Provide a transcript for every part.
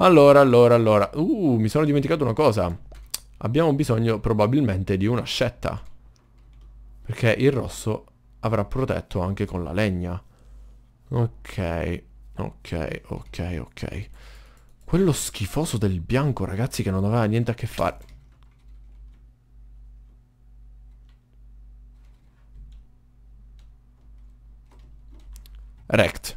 Allora, allora, allora. Uh, mi sono dimenticato una cosa. Abbiamo bisogno probabilmente di una scetta. Perché il rosso avrà protetto anche con la legna. Ok, ok, ok, ok. Quello schifoso del bianco, ragazzi, che non aveva niente a che fare. Rect.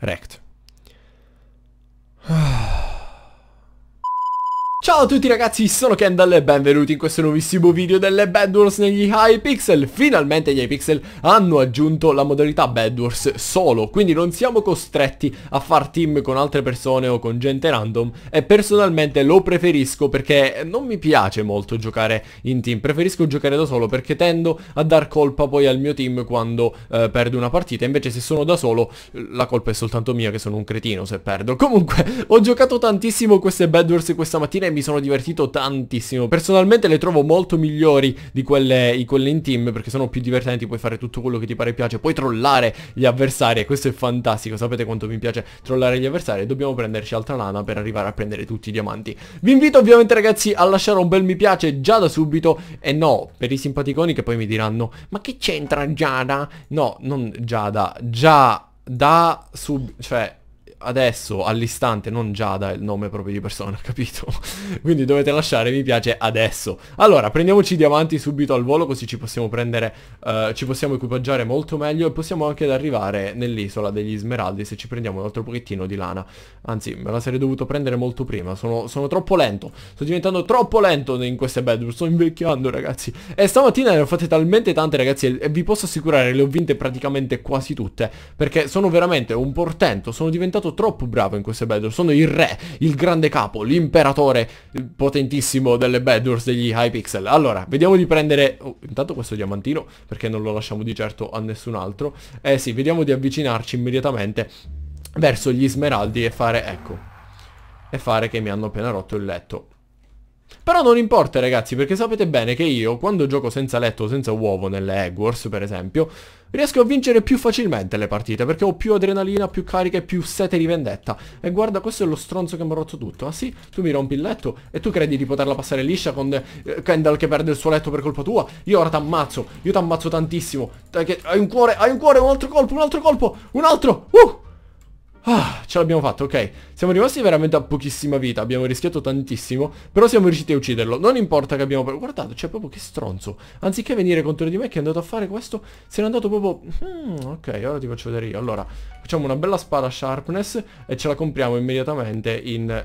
Rect. a tutti ragazzi, sono Kendall e benvenuti in questo nuovissimo video delle Bad Wars negli Hypixel Finalmente gli Hypixel hanno aggiunto la modalità Bad Wars solo Quindi non siamo costretti a far team con altre persone o con gente random E personalmente lo preferisco perché non mi piace molto giocare in team Preferisco giocare da solo perché tendo a dar colpa poi al mio team quando eh, perdo una partita Invece se sono da solo la colpa è soltanto mia che sono un cretino se perdo Comunque ho giocato tantissimo queste Bad Wars questa mattina e mi sono sono divertito tantissimo. Personalmente le trovo molto migliori di quelle, di quelle in team perché sono più divertenti, puoi fare tutto quello che ti pare piace, puoi trollare gli avversari e questo è fantastico, sapete quanto mi piace trollare gli avversari. Dobbiamo prenderci altra lana per arrivare a prendere tutti i diamanti. Vi invito ovviamente ragazzi a lasciare un bel mi piace già da subito e no, per i simpaticoni che poi mi diranno ma che c'entra Giada? No, non Giada, già da sub... cioè adesso, all'istante, non già è il nome proprio di persona, capito? Quindi dovete lasciare mi piace adesso. Allora, prendiamoci i diamanti subito al volo così ci possiamo prendere, uh, ci possiamo equipaggiare molto meglio e possiamo anche arrivare nell'isola degli smeraldi se ci prendiamo un altro pochettino di lana. Anzi, me la sarei dovuto prendere molto prima, sono, sono troppo lento, sto diventando troppo lento in queste bedroom, sto invecchiando ragazzi. E stamattina ne ho fatte talmente tante ragazzi e vi posso assicurare le ho vinte praticamente quasi tutte perché sono veramente un portento, sono diventato stato troppo bravo in queste Bedwars, Sono il re, il grande capo, l'imperatore potentissimo delle Bedwars degli Hypixel. Allora, vediamo di prendere... Oh, intanto questo diamantino, perché non lo lasciamo di certo a nessun altro. Eh sì, vediamo di avvicinarci immediatamente verso gli smeraldi e fare... Ecco. E fare che mi hanno appena rotto il letto. Però non importa ragazzi, perché sapete bene che io, quando gioco senza letto o senza uovo nelle Egg Wars per esempio, riesco a vincere più facilmente le partite, perché ho più adrenalina, più carica e più sete di vendetta. E guarda, questo è lo stronzo che mi ha rotto tutto. Ah sì? Tu mi rompi il letto e tu credi di poterla passare liscia con eh, Kendall che perde il suo letto per colpa tua? Io ora t'ammazzo, io t'ammazzo tantissimo. Dai Hai un cuore, hai un cuore, un altro colpo, un altro colpo, un altro! Uh! Ah, ce l'abbiamo fatta, ok. Siamo rimasti veramente a pochissima vita, abbiamo rischiato tantissimo, però siamo riusciti a ucciderlo. Non importa che abbiamo... Guardate, c'è proprio che stronzo. Anziché venire contro di me che è andato a fare questo, se n'è andato proprio... Hmm, ok, ora ti faccio vedere io. Allora, facciamo una bella spada sharpness e ce la compriamo immediatamente in...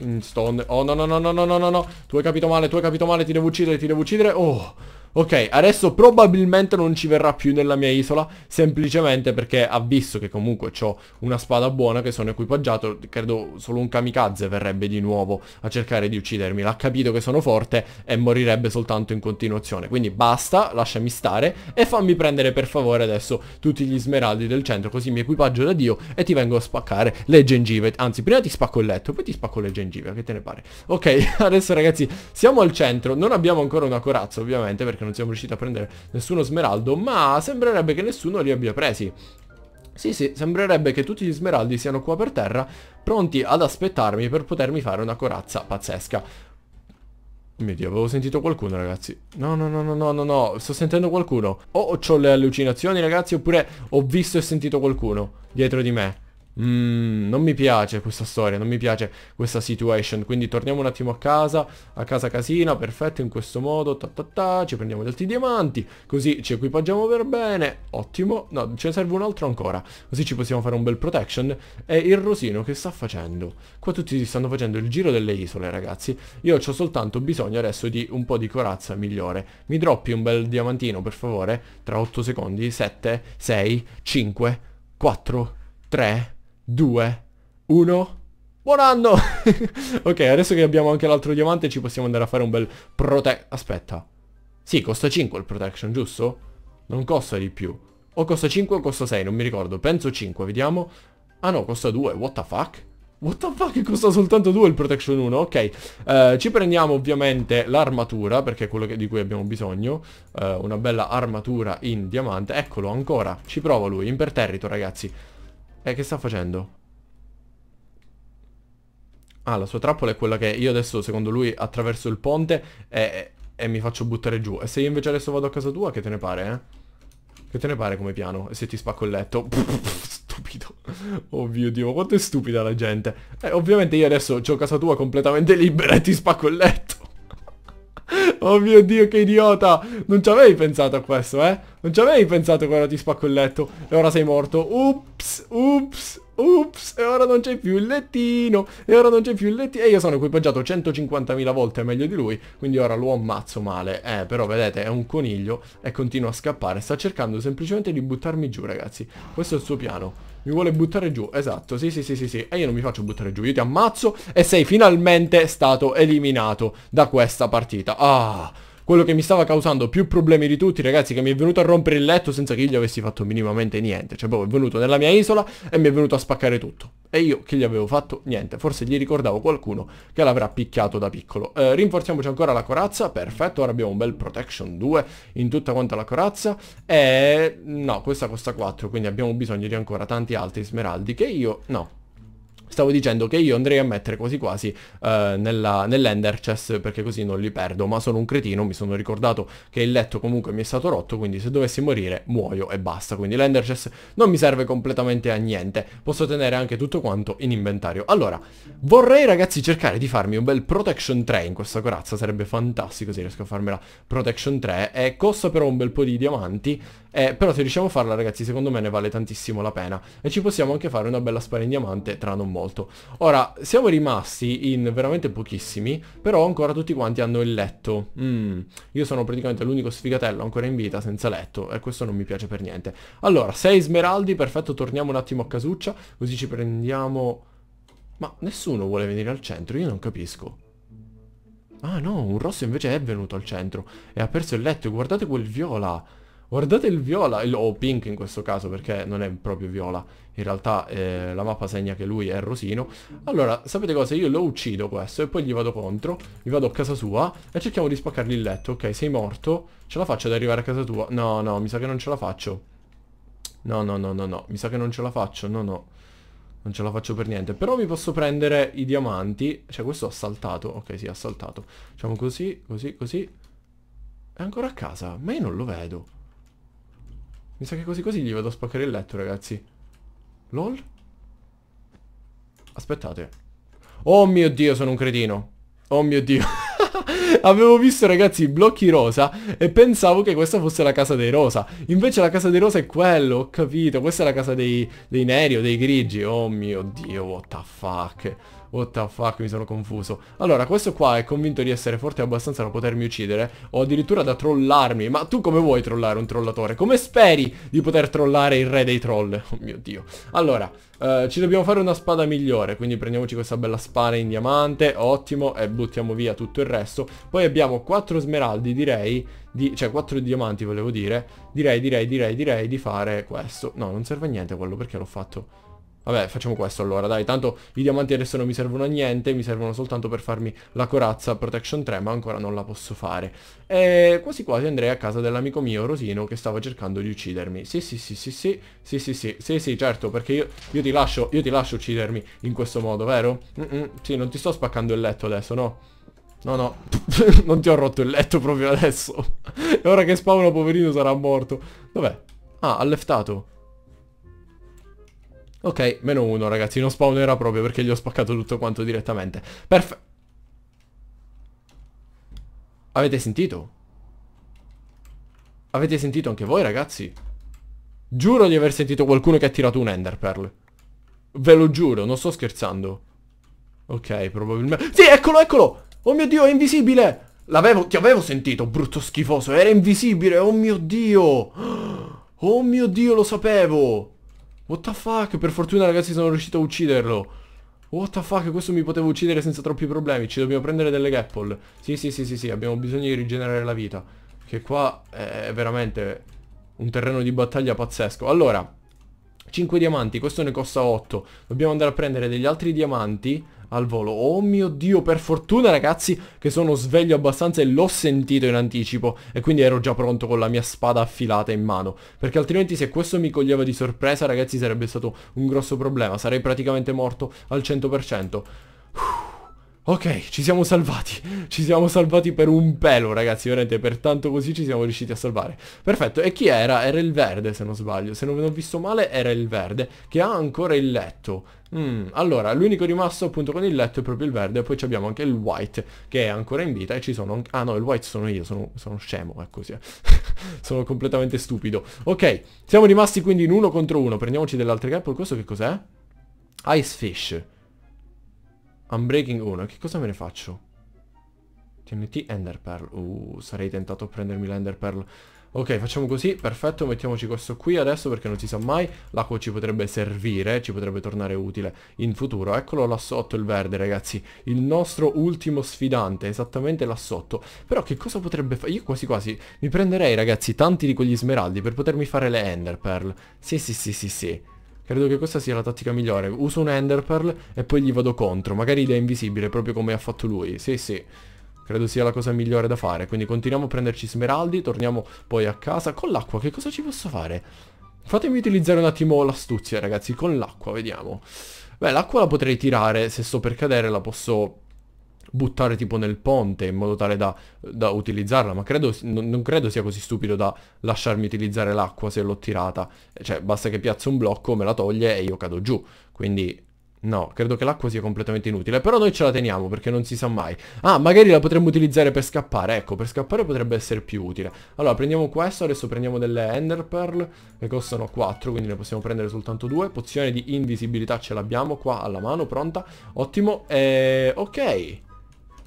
in stone. Oh, no, no, no, no, no, no, no. Tu hai capito male, tu hai capito male, ti devo uccidere, ti devo uccidere. Oh... Ok, adesso probabilmente non ci verrà più nella mia isola, semplicemente perché ha visto che comunque ho una spada buona, che sono equipaggiato, credo solo un kamikaze verrebbe di nuovo a cercare di uccidermi. L'ha capito che sono forte e morirebbe soltanto in continuazione. Quindi basta, lasciami stare e fammi prendere per favore adesso tutti gli smeraldi del centro, così mi equipaggio da Dio e ti vengo a spaccare le gengive. Anzi, prima ti spacco il letto, poi ti spacco le gengive, che te ne pare? Ok, adesso ragazzi, siamo al centro, non abbiamo ancora una corazza ovviamente perché perché non siamo riusciti a prendere nessuno smeraldo, ma sembrerebbe che nessuno li abbia presi. Sì, sì, sembrerebbe che tutti gli smeraldi siano qua per terra, pronti ad aspettarmi per potermi fare una corazza pazzesca. Oh mio Dio, avevo sentito qualcuno, ragazzi. No, no, no, no, no, no, no, sto sentendo qualcuno. O ho le allucinazioni, ragazzi, oppure ho visto e sentito qualcuno dietro di me. Mm, non mi piace questa storia, non mi piace questa situation. Quindi torniamo un attimo a casa, a casa casina, perfetto, in questo modo, ta ta ta, ci prendiamo gli altri diamanti, così ci equipaggiamo per bene, ottimo. No, ce ne serve un altro ancora, così ci possiamo fare un bel protection. E il rosino che sta facendo? Qua tutti si stanno facendo il giro delle isole, ragazzi. Io ho soltanto bisogno adesso di un po' di corazza migliore. Mi droppi un bel diamantino, per favore, tra 8 secondi, 7, 6, 5, 4, 3... 2, 1... Buon anno! ok, adesso che abbiamo anche l'altro diamante ci possiamo andare a fare un bel prote... Aspetta. Sì, costa 5 il protection, giusto? Non costa di più. O costa 5 o costa 6, non mi ricordo. Penso 5, vediamo. Ah no, costa 2, what the fuck? What the fuck, costa soltanto 2 il protection 1, ok. Uh, ci prendiamo ovviamente l'armatura, perché è quello che, di cui abbiamo bisogno. Uh, una bella armatura in diamante. Eccolo, ancora, ci prova lui, imperterrito ragazzi. Eh, che sta facendo? Ah, la sua trappola è quella che io adesso, secondo lui, attraverso il ponte e, e, mi faccio buttare giù. E se io invece adesso vado a casa tua, che te ne pare, eh? Che te ne pare come piano? E se ti spacco il letto? stupido. Oh mio Dio, quanto è stupida la gente. Eh, ovviamente io adesso ho casa tua completamente libera e ti spacco il letto. Oh mio Dio, che idiota! Non ci avevi pensato a questo, eh? Non ci avevi pensato quando ti spacco il letto. E ora sei morto. Ups, ups, Ups, e ora non c'è più il lettino, e ora non c'è più il lettino, e io sono equipaggiato 150.000 volte meglio di lui, quindi ora lo ammazzo male, eh, però vedete, è un coniglio e continua a scappare, sta cercando semplicemente di buttarmi giù, ragazzi, questo è il suo piano. Mi vuole buttare giù, esatto, sì sì sì sì sì, e io non mi faccio buttare giù, io ti ammazzo e sei finalmente stato eliminato da questa partita. Ah, quello che mi stava causando più problemi di tutti, ragazzi, che mi è venuto a rompere il letto senza che io gli avessi fatto minimamente niente. Cioè, proprio è venuto nella mia isola e mi è venuto a spaccare tutto e io che gli avevo fatto? Niente, forse gli ricordavo qualcuno che l'avrà picchiato da piccolo. Eh, rinforziamoci ancora la corazza, perfetto, ora abbiamo un bel protection 2 in tutta quanta la corazza e no, questa costa 4, quindi abbiamo bisogno di ancora tanti altri smeraldi che io no, Stavo dicendo che io andrei a mettere quasi quasi eh, nell'ender chest perché così non li perdo, ma sono un cretino, mi sono ricordato che il letto comunque mi è stato rotto, quindi se dovessi morire muoio e basta, quindi l'ender chest non mi serve completamente a niente, posso tenere anche tutto quanto in inventario. Allora, vorrei ragazzi cercare di farmi un bel protection 3 in questa corazza, sarebbe fantastico se riesco a farmela protection 3 e eh, costa però un bel po' di diamanti, eh, però se riusciamo a farla ragazzi secondo me ne vale tantissimo la pena e ci possiamo anche fare una bella spara in diamante tra non morire molto. Ora, siamo rimasti in veramente pochissimi, però ancora tutti quanti hanno il letto. Mm, io sono praticamente l'unico sfigatello ancora in vita senza letto e questo non mi piace per niente. Allora, sei smeraldi, perfetto, torniamo un attimo a casuccia, così ci prendiamo... Ma nessuno vuole venire al centro, io non capisco. Ah no, un rosso invece è venuto al centro e ha perso il letto, guardate quel viola... Guardate il viola, il, o pink in questo caso perché non è proprio viola, in realtà eh, la mappa segna che lui è rosino. Allora, sapete cosa? Io lo uccido questo e poi gli vado contro, gli vado a casa sua e cerchiamo di spaccargli il letto. Ok, sei morto, ce la faccio ad arrivare a casa tua? No, no, mi sa che non ce la faccio. No, no, no, no, no, mi sa che non ce la faccio, no, no. Non ce la faccio per niente. Però mi posso prendere i diamanti. Cioè, questo ha saltato. Ok, sì, ha saltato. Facciamo così, così, così. È ancora a casa? Ma io non lo vedo. Mi sa che così così gli vado a spaccare il letto, ragazzi. LOL? Aspettate. Oh mio Dio, sono un cretino. Oh mio Dio. Avevo visto ragazzi i blocchi rosa e pensavo che questa fosse la casa dei rosa. Invece la casa dei rosa è quello, ho capito. Questa è la casa dei, dei neri o dei grigi. Oh mio Dio, what the fuck. What the fuck, mi sono confuso. Allora, questo qua è convinto di essere forte abbastanza da potermi uccidere, o addirittura da trollarmi. Ma tu come vuoi trollare un trollatore? Come speri di poter trollare il re dei troll? Oh mio dio. Allora, eh, ci dobbiamo fare una spada migliore, quindi prendiamoci questa bella spada in diamante, ottimo, e buttiamo via tutto il resto. Poi abbiamo 4 smeraldi, direi, di, cioè 4 diamanti volevo dire, direi, direi, direi, direi di fare questo. No, non serve a niente quello, perché l'ho fatto? Vabbè, facciamo questo allora, dai, tanto i diamanti adesso non mi servono a niente, mi servono soltanto per farmi la corazza Protection 3, ma ancora non la posso fare. E quasi quasi andrei a casa dell'amico mio, Rosino, che stava cercando di uccidermi. Sì, sì, sì, sì, sì, sì, sì, sì, sì, sì, certo, perché io, io ti lascio, io ti lascio uccidermi in questo modo, vero? Mm -mm, sì, non ti sto spaccando il letto adesso, no? No, no, non ti ho rotto il letto proprio adesso. e ora che spawno, poverino, sarà morto. Dov'è? Ah, ha leftato. Ok, meno uno ragazzi, non spawnerà proprio perché gli ho spaccato tutto quanto direttamente. Perfetto. Avete sentito? Avete sentito anche voi ragazzi? Giuro di aver sentito qualcuno che ha tirato un enderpearl Ve lo giuro, non sto scherzando. Ok, probabilmente... Sì, eccolo, eccolo! Oh mio Dio, è invisibile! L'avevo... Ti avevo sentito, brutto schifoso. Era invisibile, oh mio Dio! Oh mio Dio, lo sapevo! What the fuck? Per fortuna ragazzi sono riuscito a ucciderlo. What the fuck? Questo mi poteva uccidere senza troppi problemi. Ci dobbiamo prendere delle gapple. Sì, sì, sì, sì, sì. Abbiamo bisogno di rigenerare la vita. Che qua è veramente un terreno di battaglia pazzesco. Allora, 5 diamanti, questo ne costa 8. Dobbiamo andare a prendere degli altri diamanti al volo. Oh mio Dio, per fortuna ragazzi che sono sveglio abbastanza e l'ho sentito in anticipo e quindi ero già pronto con la mia spada affilata in mano. Perché altrimenti se questo mi coglieva di sorpresa ragazzi sarebbe stato un grosso problema, sarei praticamente morto al 100%. Ok, ci siamo salvati. Ci siamo salvati per un pelo, ragazzi. Veramente, per tanto così ci siamo riusciti a salvare. Perfetto. E chi era? Era il verde, se non sbaglio. Se non ho visto male, era il verde, che ha ancora il letto. Mm, allora, l'unico rimasto appunto con il letto è proprio il verde. Poi abbiamo anche il white, che è ancora in vita. E ci sono... Ah no, il white sono io. Sono, sono scemo, ecco così. sono completamente stupido. Ok, siamo rimasti quindi in uno contro uno. Prendiamoci dell'altra gap. Questo che cos'è? Ice fish. Unbreaking 1, che cosa me ne faccio? TNT Ender Pearl. Uh, sarei tentato a prendermi l'Ender Pearl. Ok, facciamo così, perfetto, mettiamoci questo qui adesso perché non si sa mai, l'acqua ci potrebbe servire, ci potrebbe tornare utile in futuro. Eccolo là sotto il verde ragazzi, il nostro ultimo sfidante, esattamente là sotto. Però che cosa potrebbe fare? Io quasi quasi mi prenderei ragazzi tanti di quegli smeraldi per potermi fare le ender pearl. Sì sì sì sì sì. Credo che questa sia la tattica migliore. Uso un Ender Pearl e poi gli vado contro. Magari da invisibile, proprio come ha fatto lui. Sì, sì. Credo sia la cosa migliore da fare. Quindi continuiamo a prenderci smeraldi, torniamo poi a casa. Con l'acqua, che cosa ci posso fare? Fatemi utilizzare un attimo l'astuzia, ragazzi. Con l'acqua, vediamo. Beh, l'acqua la potrei tirare. Se sto per cadere la posso buttare tipo nel ponte in modo tale da, da utilizzarla, ma credo, non, non, credo sia così stupido da lasciarmi utilizzare l'acqua se l'ho tirata, cioè basta che piazzo un blocco, me la toglie e io cado giù, quindi no, credo che l'acqua sia completamente inutile, però noi ce la teniamo perché non si sa mai. Ah, magari la potremmo utilizzare per scappare, ecco, per scappare potrebbe essere più utile. Allora, prendiamo questo, adesso prendiamo delle Ender Pearl, che costano 4, quindi ne possiamo prendere soltanto 2. Pozione di invisibilità ce l'abbiamo qua alla mano, pronta, ottimo, e... Eh, ok...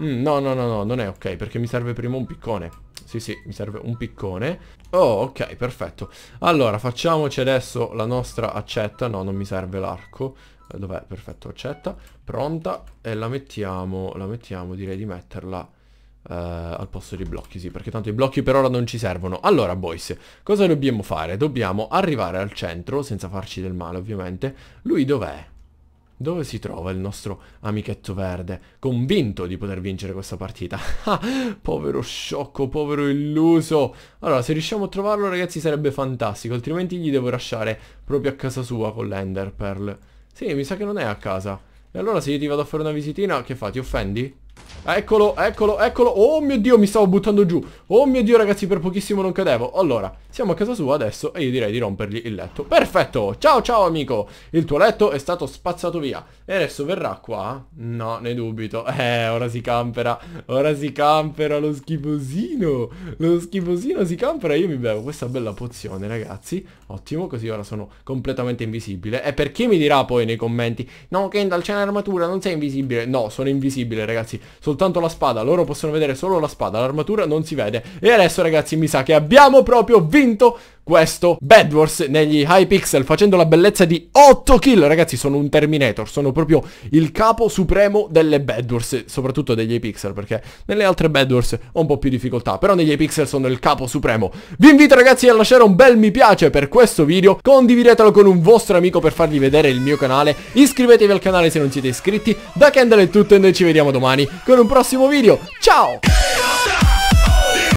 Mm, no, no, no, no, non è ok, perché mi serve prima un piccone. Sì, sì, mi serve un piccone. Oh, ok, perfetto. Allora, facciamoci adesso la nostra accetta. No, non mi serve l'arco. Eh, dov'è? Perfetto, accetta. Pronta. E la mettiamo, la mettiamo, direi di metterla... Uh, al posto dei blocchi, sì, perché tanto i blocchi per ora non ci servono. Allora, boys, cosa dobbiamo fare? Dobbiamo arrivare al centro, senza farci del male, ovviamente. Lui dov'è? Dove si trova il nostro amichetto verde? Convinto di poter vincere questa partita. Ah, povero sciocco, povero illuso. Allora, se riusciamo a trovarlo, ragazzi, sarebbe fantastico. Altrimenti gli devo lasciare proprio a casa sua con l'Ender Pearl. Sì, mi sa che non è a casa. E allora se io ti vado a fare una visitina, che fa? Ti offendi? Eccolo, eccolo, eccolo. Oh mio Dio, mi stavo buttando giù. Oh mio Dio, ragazzi, per pochissimo non cadevo. Allora, siamo a casa sua adesso e io direi di rompergli il letto. Perfetto. Ciao, ciao, amico. Il tuo letto è stato spazzato via. E adesso verrà qua? No, ne dubito. Eh, ora si campera. Ora si campera lo schifosino. Lo schifosino si campera. Io mi bevo questa bella pozione, ragazzi. Ottimo, così ora sono completamente invisibile. E per chi mi dirà poi nei commenti, no, Kendall, c'è un'armatura, non sei invisibile. No, sono invisibile, ragazzi soltanto la spada, loro possono vedere solo la spada, l'armatura non si vede. E adesso ragazzi mi sa che abbiamo proprio vinto questo Bad Wars negli Hypixel facendo la bellezza di 8 kill ragazzi sono un Terminator sono proprio il capo supremo delle Bad Wars soprattutto degli Hypixel perché nelle altre Bad Wars ho un po' più difficoltà però negli Hypixel sono il capo supremo vi invito ragazzi a lasciare un bel mi piace per questo video condividetelo con un vostro amico per fargli vedere il mio canale iscrivetevi al canale se non siete iscritti da Kendall è tutto e noi ci vediamo domani con un prossimo video ciao